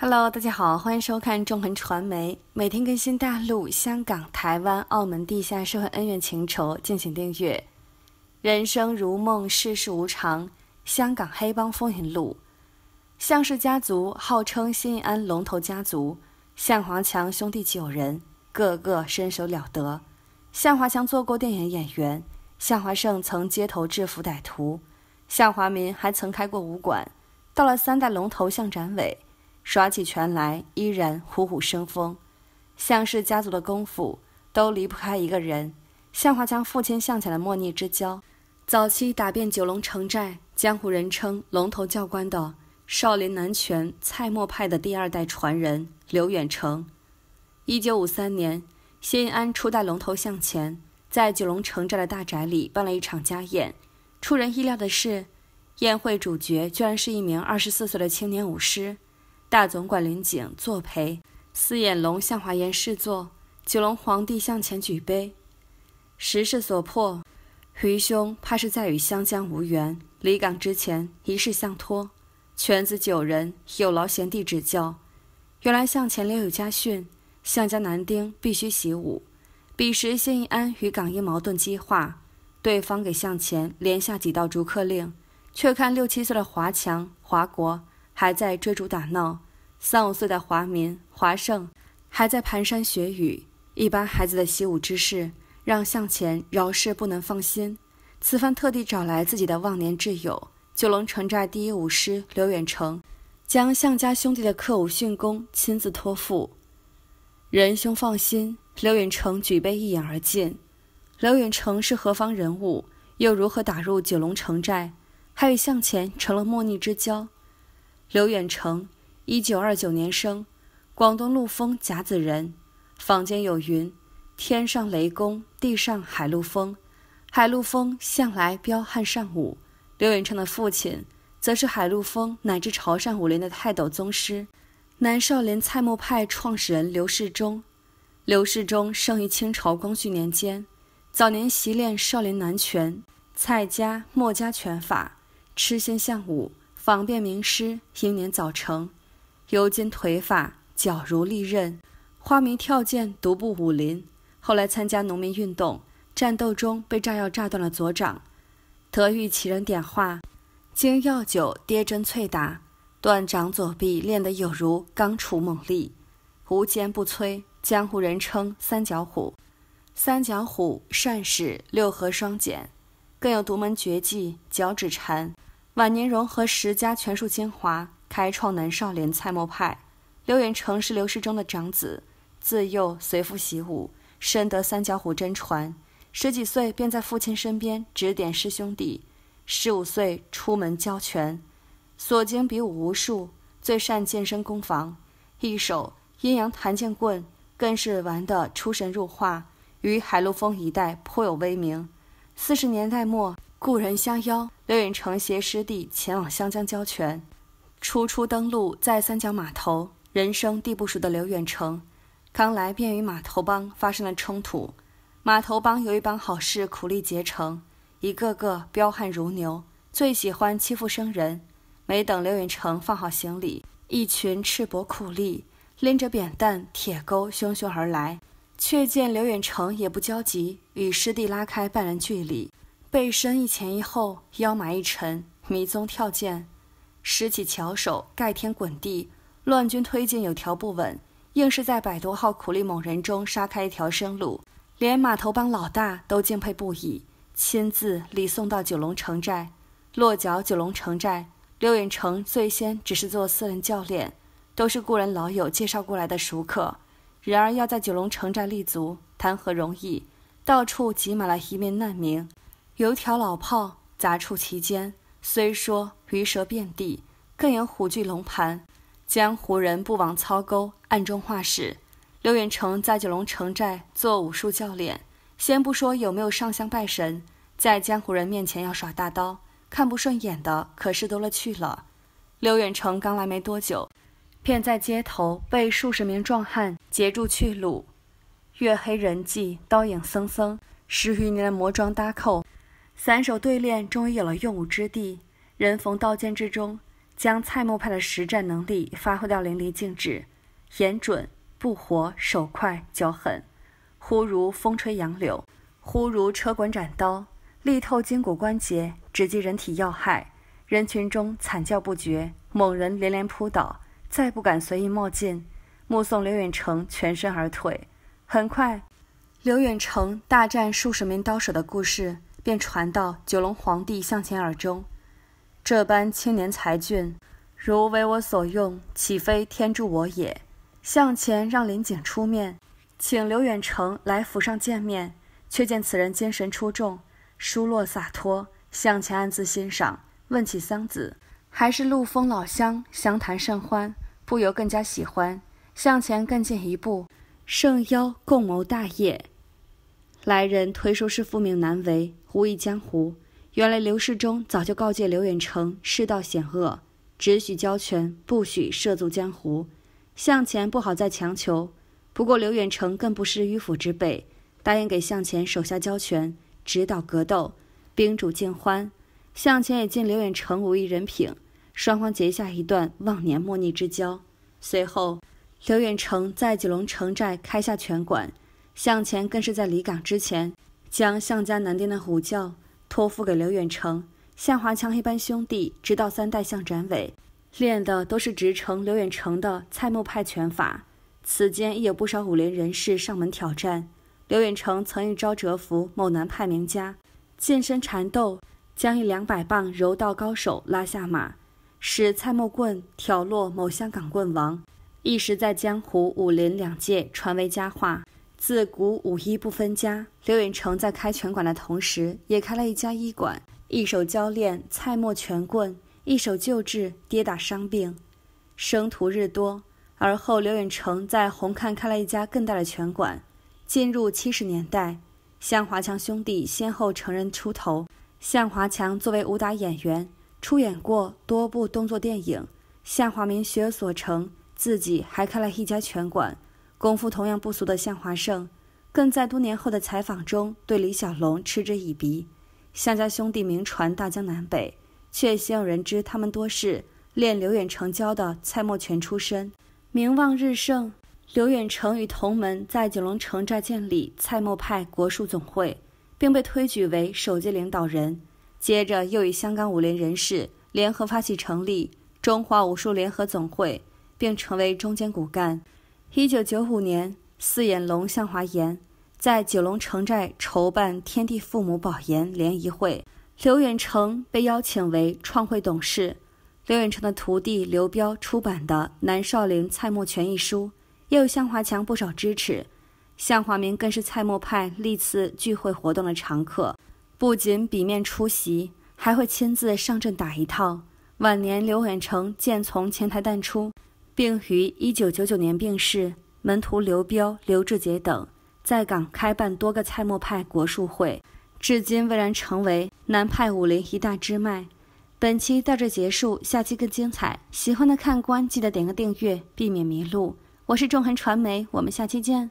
Hello，大家好，欢迎收看纵横传媒，每天更新大陆、香港、台湾、澳门地下社会恩怨情仇，敬请订阅。人生如梦，世事无常。香港黑帮风云录，向氏家族号称新义安龙头家族。向华强兄弟九人，个个身手了得。向华强做过电影演员，向华胜曾街头制服歹徒，向华民还曾开过武馆。到了三代龙头向展伟。耍起拳来依然虎虎生风，向氏家族的功夫都离不开一个人——向华强父亲向钱的莫逆之交，早期打遍九龙城寨，江湖人称“龙头教官”的少林南拳蔡莫派的第二代传人刘远成。一九五三年，新安初代龙头向前在九龙城寨的大宅里办了一场家宴。出人意料的是，宴会主角居然是一名二十四岁的青年武师。大总管林景作陪，四眼龙向华严示座，九龙皇帝向前举杯。时势所迫，愚兄怕是在与湘江无缘。离港之前，一事相托。犬子九人，有劳贤弟指教。原来向前留有家训，向家男丁必须习武。彼时谢易安与港英矛盾激化，对方给向前连下几道逐客令，却看六七岁的华强、华国。还在追逐打闹，三五岁的华民华胜还在蹒跚学语，一般孩子的习武之事，让向前饶氏不能放心。此番特地找来自己的忘年挚友九龙城寨第一武师刘远成，将向家兄弟的刻武训功亲自托付。仁兄放心，刘远成举杯一饮而尽。刘远成是何方人物？又如何打入九龙城寨？还与向前成了莫逆之交？刘远成，一九二九年生，广东陆丰甲子人。坊间有云：“天上雷公，地上海陆丰。”海陆丰向来彪悍善武。刘远成的父亲，则是海陆丰乃至潮汕武林的泰斗宗师，南少林蔡墨派创始人刘世忠。刘世忠生于清朝光绪年间，早年习练少林南拳、蔡家、墨家拳法，痴心向武。榜遍名师，英年早成，尤今腿法，矫如利刃，花名跳涧，独步武林。后来参加农民运动，战斗中被炸药炸断了左掌，得遇奇人点化，经药酒、跌针、淬打，断掌左臂练得有如钢杵猛力，无坚不摧，江湖人称“三角虎”。三角虎善使六合双锏，更有独门绝技脚趾禅。晚年融合十家拳术精华，开创南少林蔡模派。刘远成是刘世忠的长子，自幼随父习武，深得三角虎真传。十几岁便在父亲身边指点师兄弟，十五岁出门教拳，所经比武无数，最善健身攻防，一手阴阳弹剑棍更是玩得出神入化，于海陆丰一带颇有威名。四十年代末。故人相邀，刘远成携师弟前往湘江交泉。初出登陆，在三角码头，人生地不熟的刘远成，刚来便与码头帮发生了冲突。码头帮有一帮好事苦力结成，一个个彪悍如牛，最喜欢欺负生人。没等刘远成放好行李，一群赤膊苦力拎着扁担、铁钩汹汹而来。却见刘远成也不焦急，与师弟拉开半人距离。背身一前一后，腰马一沉，迷踪跳涧，拾起巧手，盖天滚地，乱军推进有条不紊，硬是在百多号苦力猛人中杀开一条生路，连码头帮老大都敬佩不已，亲自礼送到九龙城寨，落脚九龙城寨。刘远成最先只是做私人教练，都是故人老友介绍过来的熟客，然而要在九龙城寨立足，谈何容易，到处挤满了移民难民。油条老炮杂处其间，虽说鱼蛇遍地，更有虎踞龙盘。江湖人不枉操钩，暗中画使。刘远成在九龙城寨做武术教练，先不说有没有上香拜神，在江湖人面前要耍大刀，看不顺眼的可是多了去了。刘远成刚来没多久，便在街头被数十名壮汉截住去路。月黑人寂，刀影森森。十余年的磨桩搭扣。斩手对练终于有了用武之地，人逢刀尖之中，将蔡木派的实战能力发挥到淋漓尽致，眼准、不活、手快、脚狠，忽如风吹杨柳，忽如车滚斩刀，力透筋骨关节，直击人体要害，人群中惨叫不绝，猛人连连扑倒，再不敢随意冒进，目送刘远成全身而退。很快，刘远成大战数十名刀手的故事。便传到九龙皇帝向前耳中，这般青年才俊，如为我所用，岂非天助我也？向前让林景出面，请刘远成来府上见面，却见此人精神出众，疏落洒脱，向前暗自欣赏。问起桑子，还是陆丰老乡，相谈甚欢，不由更加喜欢。向前更进一步，圣邀共谋大业。来人推说是父命难违，无意江湖。原来刘世忠早就告诫刘远成，世道险恶，只许交权，不许涉足江湖。向前不好再强求。不过刘远成更不是迂腐之辈，答应给向前手下交权，指导格斗，宾主尽欢。向前也敬刘远成无一人品，双方结下一段忘年莫逆之交。随后，刘远成在九龙城寨开下拳馆。向前更是在离港之前，将向家南店的虎叫托付给刘远成。向华强一班兄弟，直到三代向展伟，练的都是直承刘远成的蔡木派拳法。此间亦有不少武林人士上门挑战。刘远成曾一招折服某南派名家，近身缠斗，将一两百磅柔道高手拉下马，使蔡木棍挑落某香港棍王，一时在江湖武林两界传为佳话。自古武艺不分家，刘远成在开拳馆的同时，也开了一家医馆，一手教练蔡莫拳棍，一手救治跌打伤病，生徒日多。而后，刘远成在红磡开了一家更大的拳馆。进入70年代，向华强兄弟先后成人出头。向华强作为武打演员，出演过多部动作电影。向华明学有所成，自己还开了一家拳馆。功夫同样不俗的向华胜，更在多年后的采访中对李小龙嗤之以鼻。向家兄弟名传大江南北，却鲜有人知他们多是练刘远成教的蔡墨泉出身。名望日盛，刘远成与同门在九龙城寨建立蔡墨派国术总会，并被推举为首届领导人。接着又与香港武林人士联合发起成立中华武术联合总会，并成为中间骨干。一九九五年，四眼龙向华岩在九龙城寨筹办天地父母保研联谊会，刘远成被邀请为创会董事。刘远成的徒弟刘彪出版的《南少林蔡默拳》一书，也有向华强不少支持。向华明更是蔡默派历次聚会活动的常客，不仅笔面出席，还会亲自上阵打一套。晚年，刘远成渐从前台淡出。并于一九九九年病逝。门徒刘彪、刘志杰等在港开办多个蔡莫派国术会，至今蔚然成为南派武林一大支脉。本期到这结束，下期更精彩。喜欢的看官记得点个订阅，避免迷路。我是纵横传媒，我们下期见。